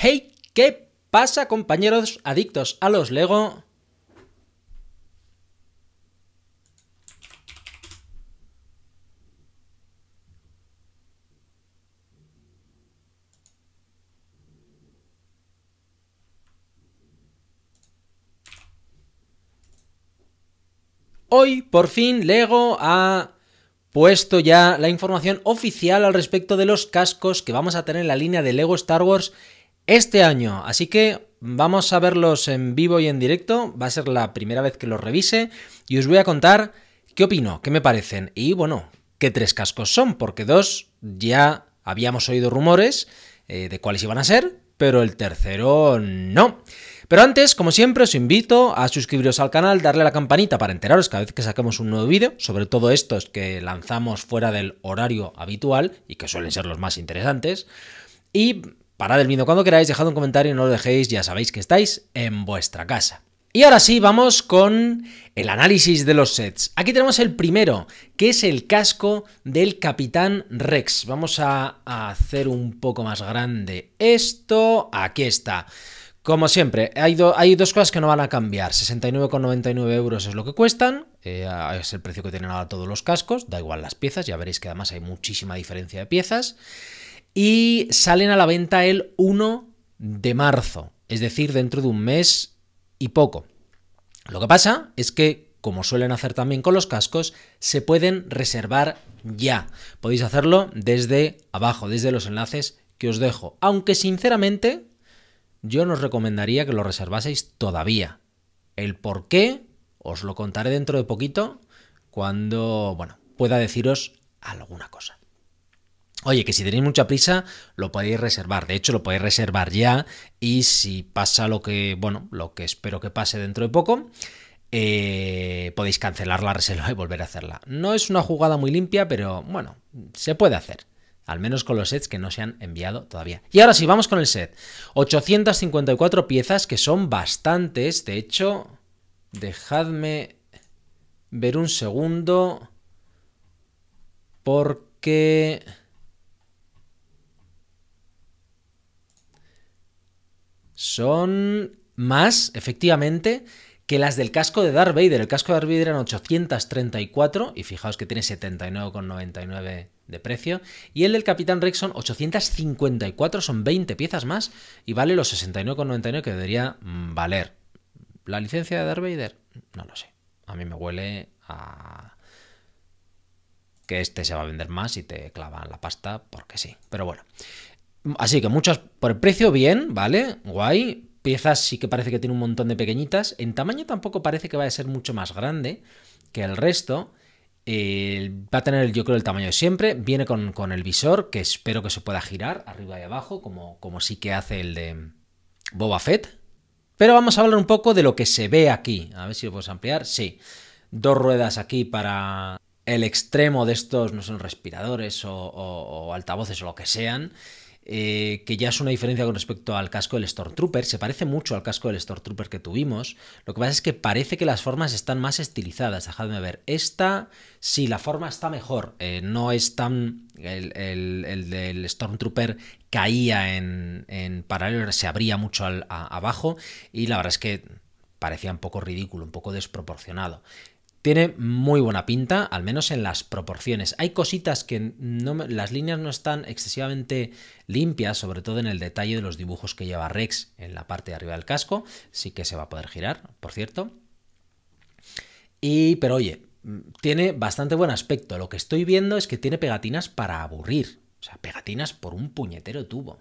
Hey, ¿qué pasa compañeros adictos a los Lego? Hoy, por fin, Lego ha puesto ya la información oficial al respecto de los cascos que vamos a tener en la línea de Lego Star Wars este año. Así que vamos a verlos en vivo y en directo. Va a ser la primera vez que los revise y os voy a contar qué opino, qué me parecen. Y bueno, qué tres cascos son, porque dos ya habíamos oído rumores eh, de cuáles iban a ser, pero el tercero no. Pero antes, como siempre, os invito a suscribiros al canal, darle a la campanita para enteraros cada vez que saquemos un nuevo vídeo, sobre todo estos que lanzamos fuera del horario habitual y que suelen ser los más interesantes. Y Parad el vídeo cuando queráis, dejad un comentario, y no lo dejéis, ya sabéis que estáis en vuestra casa. Y ahora sí, vamos con el análisis de los sets. Aquí tenemos el primero, que es el casco del Capitán Rex. Vamos a hacer un poco más grande esto. Aquí está. Como siempre, hay, hay dos cosas que no van a cambiar. 69,99 euros es lo que cuestan. Eh, es el precio que tienen ahora todos los cascos. Da igual las piezas. Ya veréis que además hay muchísima diferencia de piezas y salen a la venta el 1 de marzo, es decir, dentro de un mes y poco. Lo que pasa es que, como suelen hacer también con los cascos, se pueden reservar ya. Podéis hacerlo desde abajo, desde los enlaces que os dejo. Aunque sinceramente, yo no os recomendaría que lo reservaseis todavía. El por qué os lo contaré dentro de poquito cuando, bueno, pueda deciros alguna cosa. Oye, que si tenéis mucha prisa, lo podéis reservar. De hecho, lo podéis reservar ya. Y si pasa lo que, bueno, lo que espero que pase dentro de poco, eh, podéis cancelar la reserva y volver a hacerla. No es una jugada muy limpia, pero bueno, se puede hacer. Al menos con los sets que no se han enviado todavía. Y ahora sí, vamos con el set. 854 piezas que son bastantes. De hecho, dejadme ver un segundo. Porque... son más, efectivamente, que las del casco de Darth Vader. El casco de Darth Vader eran 834 y fijaos que tiene 79,99 de precio. Y el del Capitán Rex 854, son 20 piezas más y vale los 69,99 que debería mm, valer. ¿La licencia de Darth Vader? No lo sé. A mí me huele a que este se va a vender más y te clavan la pasta porque sí. Pero bueno, Así que muchas, por el precio bien, ¿vale? Guay. Piezas sí que parece que tiene un montón de pequeñitas. En tamaño tampoco parece que va a ser mucho más grande que el resto. va a tener, yo creo, el tamaño de siempre. Viene con, el visor, que espero que se pueda girar arriba y abajo, como, como sí que hace el de Boba Fett. Pero vamos a hablar un poco de lo que se ve aquí. A ver si lo puedes ampliar. Sí. Dos ruedas aquí para el extremo de estos, no son respiradores o altavoces o lo que sean. Eh, que ya es una diferencia con respecto al casco del Stormtrooper. Se parece mucho al casco del Stormtrooper que tuvimos. Lo que pasa es que parece que las formas están más estilizadas. Dejadme ver. Esta, sí, la forma está mejor. Eh, no es tan. El, del Stormtrooper caía en, paralelo, se abría mucho al, abajo. Y la verdad es que parecía un poco ridículo, un poco desproporcionado. Tiene muy buena pinta, al menos en las proporciones. Hay cositas que las líneas no están excesivamente limpias, sobre todo en el detalle de los dibujos que lleva Rex en la parte de arriba del casco. Sí que se va a poder girar, por cierto. Y, pero oye, mm, tiene bastante buen aspecto. Lo que estoy viendo es que tiene pegatinas para aburrir. O sea, pegatinas por un puñetero tubo.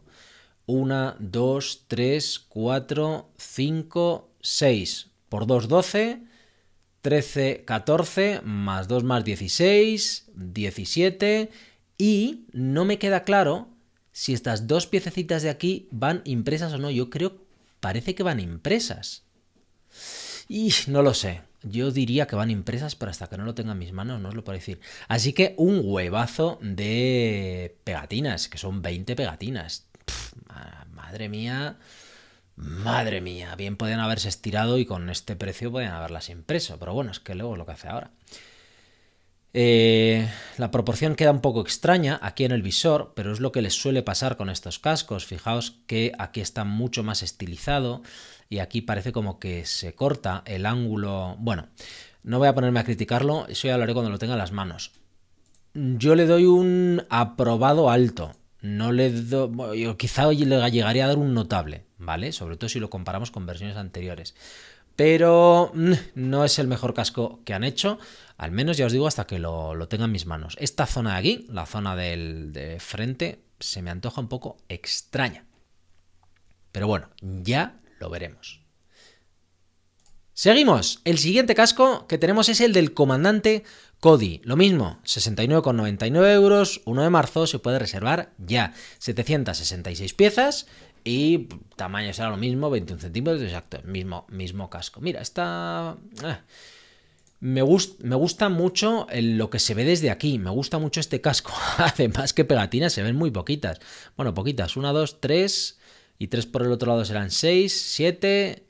Una, dos, tres, cuatro, cinco, seis. Por dos, doce. 13, 14, más 2 más 16, 17 y no me queda claro si estas dos piececitas de aquí van impresas o no. Yo creo, parece que van impresas. Y no lo sé. Yo diría que van impresas, pero hasta que no lo tenga en mis manos no os lo puedo decir. Así que un huevazo de pegatinas, que son 20 pegatinas. madre mía. Madre mía, bien podían haberse estirado y con este precio podían haberlas impreso, pero bueno, es que luego es lo que hace ahora. Eh, la proporción queda un poco extraña aquí en el visor, pero es lo que les suele pasar con estos cascos. Fijaos que aquí está mucho más estilizado y aquí parece como que se corta el ángulo. Bueno, no voy a ponerme a criticarlo, eso ya lo haré cuando lo tenga en las manos. Yo le doy un aprobado alto. No le doy. Quizá le llegaría a dar un notable. ¿vale? Sobre todo si lo comparamos con versiones anteriores. Pero mm, no es el mejor casco que han hecho, al menos ya os digo hasta que lo, lo tenga en mis manos. Esta zona de aquí, la zona del frente, se me antoja un poco extraña. Pero bueno, ya lo veremos. Seguimos. El siguiente casco que tenemos es el del comandante Cody. Lo mismo, 69,99 euros, 1 de marzo, se puede reservar ya. 766 piezas, y tamaño será lo mismo, 21 centímetros, exacto, mismo, mismo casco. Mira, esta... Ah, me, me, gusta mucho lo que se ve desde aquí, me gusta mucho este casco. Además que pegatinas se ven muy poquitas. Bueno, poquitas, una, dos, tres, y tres por el otro lado serán seis, siete...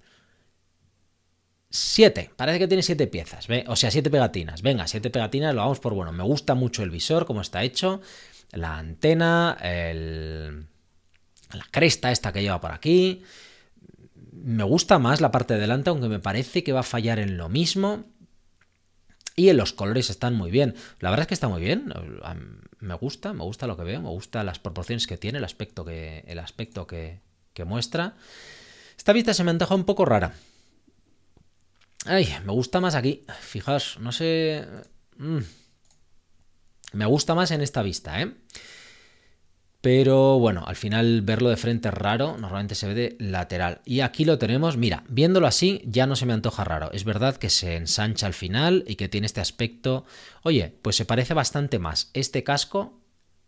Siete, parece que tiene siete piezas, ¿ve? o sea, siete pegatinas. Venga, siete pegatinas, lo vamos por bueno. Me gusta mucho el visor, como está hecho, la antena, el la cresta esta que lleva por aquí. Me gusta más la parte de delante, aunque me parece que va a fallar en lo mismo. Y en los colores están muy bien. La verdad es que está muy bien. Me gusta, me gusta lo que veo, me gusta las proporciones que tiene, el aspecto que, el aspecto que, muestra. Esta vista se me antoja un poco rara. Ay, me gusta más aquí. Fijaos, no sé. Mm. Me gusta más en esta vista, ¿eh? pero bueno, al final verlo de frente es raro, normalmente se ve de lateral. Y aquí lo tenemos, mira, viéndolo así ya no se me antoja raro. Es verdad que se ensancha al final y que tiene este aspecto. Oye, pues se parece bastante más este casco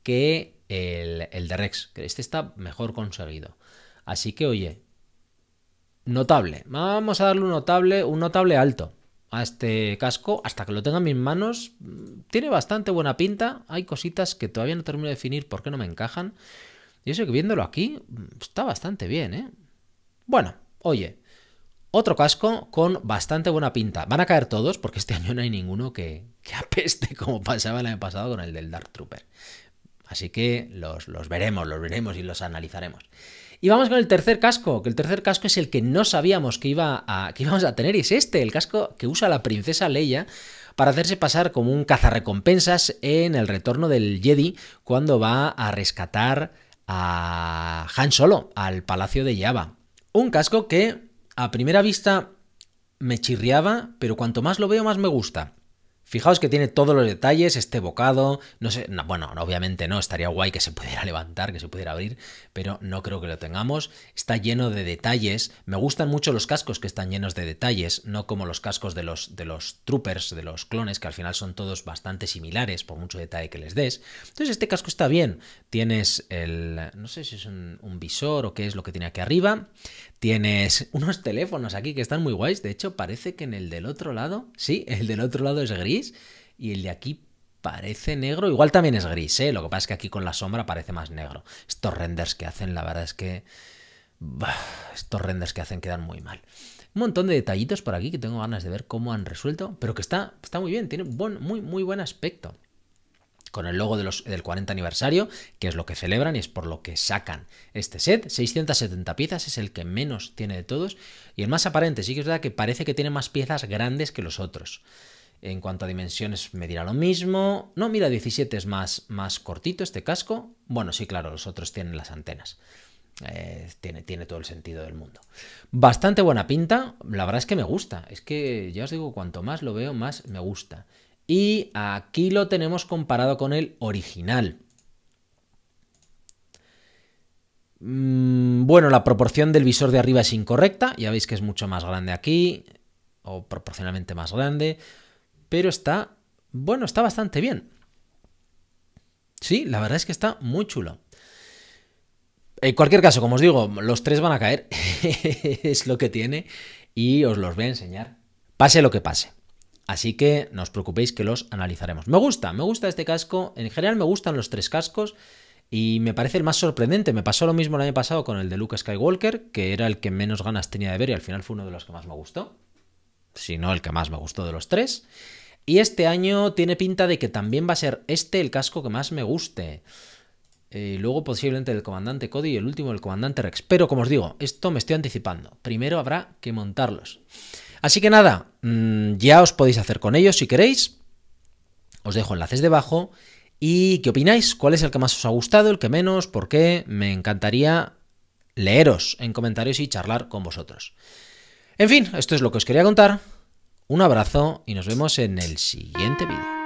que el, de Rex, que este está mejor conseguido. Así que, oye, notable. Vamos a darle un notable, un notable alto a este casco hasta que lo tenga en mis manos. Mm, tiene bastante buena pinta. Hay cositas que todavía no termino de definir por qué no me encajan. yo sé que viéndolo aquí mm, está bastante bien, ¿eh? Bueno, oye, otro casco con bastante buena pinta. Van a caer todos porque este año no hay ninguno que, apeste como pasaba el año pasado con el del Dark Trooper. Así que los veremos, los veremos y los analizaremos. Y vamos con el tercer casco, que el tercer casco es el que no sabíamos que, iba a, íbamos a tener y es este, el casco que usa la princesa Leia para hacerse pasar como un cazarrecompensas en el retorno del Jedi cuando va a rescatar a Han Solo al palacio de Java. Un casco que a primera vista me chirriaba, pero cuanto más lo veo más me gusta. Fijaos que tiene todos los detalles, este bocado, no sé, bueno, obviamente no, estaría guay que se pudiera levantar, que se pudiera abrir, pero no creo que lo tengamos. Está lleno de detalles, me gustan mucho los cascos que están llenos de detalles, no como los cascos de los, de los troopers, de los clones, que al final son todos bastante similares, por mucho detalle que les des. Entonces este casco está bien, tienes el, no sé si es un, un visor o qué es lo que tiene aquí arriba, tienes unos teléfonos aquí que están muy guays, de hecho parece que en el del otro lado, sí, el del otro lado es gris, y el de aquí parece negro. Igual también es gris, ¿eh? Lo que pasa es que aquí con la sombra parece más negro. Estos renders que hacen, la verdad es que... estos renders que hacen quedan muy mal. Un montón de detallitos por aquí que tengo ganas de ver cómo han resuelto, pero que está, está muy bien, tiene buen, muy, muy buen aspecto. Con el logo del 40 aniversario, que es lo que celebran y es por lo que sacan este set. 670 piezas es el que menos tiene de todos y el más aparente. Sí que es verdad que parece que tiene más piezas grandes que los otros. En cuanto a dimensiones, me dirá lo mismo. No, mira, 17 es más, más cortito este casco. Bueno, sí, claro, los otros tienen las antenas. Eh, tiene, tiene, todo el sentido del mundo. Bastante buena pinta. La verdad es que me gusta. Es que ya os digo, cuanto más lo veo, más me gusta. Y aquí lo tenemos comparado con el original. Mm, bueno, la proporción del visor de arriba es incorrecta. Ya veis que es mucho más grande aquí. O proporcionalmente más grande pero está, bueno, está bastante bien. Sí, la verdad es que está muy chulo. En cualquier caso, como os digo, los tres van a caer, es lo que tiene, y os los voy a enseñar, pase lo que pase. Así que no os preocupéis que los analizaremos. Me gusta, me gusta este casco, en general me gustan los tres cascos, y me parece el más sorprendente. Me pasó lo mismo el año pasado con el de Luke Skywalker, que era el que menos ganas tenía de ver y al final fue uno de los que más me gustó. Si no, el que más me gustó de los tres. Y este año tiene pinta de que también va a ser este el casco que más me guste. Eh, luego posiblemente el comandante Cody y el último el comandante Rex. Pero como os digo, esto me estoy anticipando. Primero habrá que montarlos. Así que nada, mm, ya os podéis hacer con ellos si queréis. Os dejo enlaces debajo. ¿Y qué opináis? ¿Cuál es el que más os ha gustado? ¿El que menos? ¿Por qué? Me encantaría leeros en comentarios y charlar con vosotros. En fin, esto es lo que os quería contar. Un abrazo y nos vemos en el siguiente vídeo.